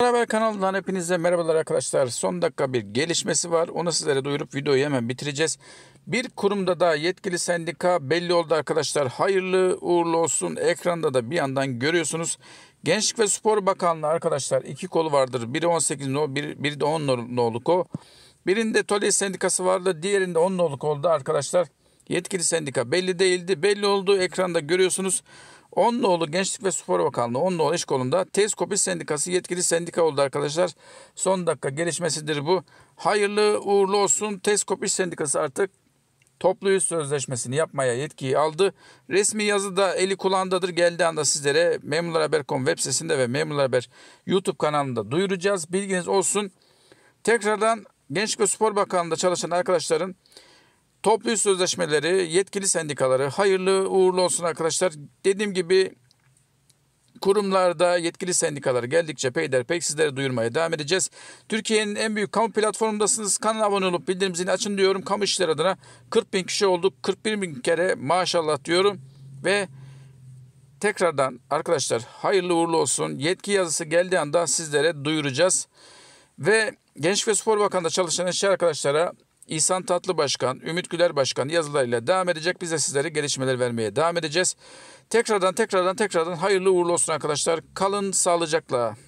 Haber kanalından hepinize merhabalar arkadaşlar. Son dakika bir gelişmesi var. Onu sizlere duyurup videoyu hemen bitireceğiz. Bir kurumda da yetkili sendika belli oldu arkadaşlar. Hayırlı uğurlu olsun. Ekranda da bir yandan görüyorsunuz. Gençlik ve Spor Bakanlığı arkadaşlar iki kolu vardır. Biri 18 no, biri, biri de 10 nolu ko. Birinde Tolye sendikası vardı. Diğerinde 10 nolu oldu arkadaşlar. Yetkili sendika belli değildi. Belli oldu. Ekranda görüyorsunuz. Onluoğlu Gençlik ve Spor Bakanlığı Onluoğlu İş Kolu'nda Tez Kopi Sendikası yetkili sendika oldu arkadaşlar. Son dakika gelişmesidir bu. Hayırlı uğurlu olsun. Tez Kopi Sendikası artık toplu yüz sözleşmesini yapmaya yetkiyi aldı. Resmi yazı da eli kulağındadır geldiği anda sizlere Memurlar web sitesinde ve Memurlar Haber YouTube kanalında duyuracağız. Bilginiz olsun. Tekrardan Gençlik ve Spor Bakanlığı'nda çalışan arkadaşların Toplu iş sözleşmeleri, yetkili sendikaları hayırlı uğurlu olsun arkadaşlar. Dediğim gibi kurumlarda yetkili sendikalar geldikçe peyderpey sizlere duyurmaya devam edeceğiz. Türkiye'nin en büyük kamu platformundasınız. Kanala abone olup bildirim zilini açın diyorum. Kamu işleri adına 40 bin kişi olduk. 41 bin kere maşallah diyorum. Ve tekrardan arkadaşlar hayırlı uğurlu olsun. Yetki yazısı geldiği anda sizlere duyuracağız. Ve Genç ve Spor Bakanı'nda çalışan işçi arkadaşlara İhsan Tatlı Başkan, Ümit Güler Başkan yazılarıyla devam edecek. Biz de sizlere gelişmeler vermeye devam edeceğiz. Tekrardan tekrardan tekrardan hayırlı uğurlu olsun arkadaşlar. Kalın sağlıcakla.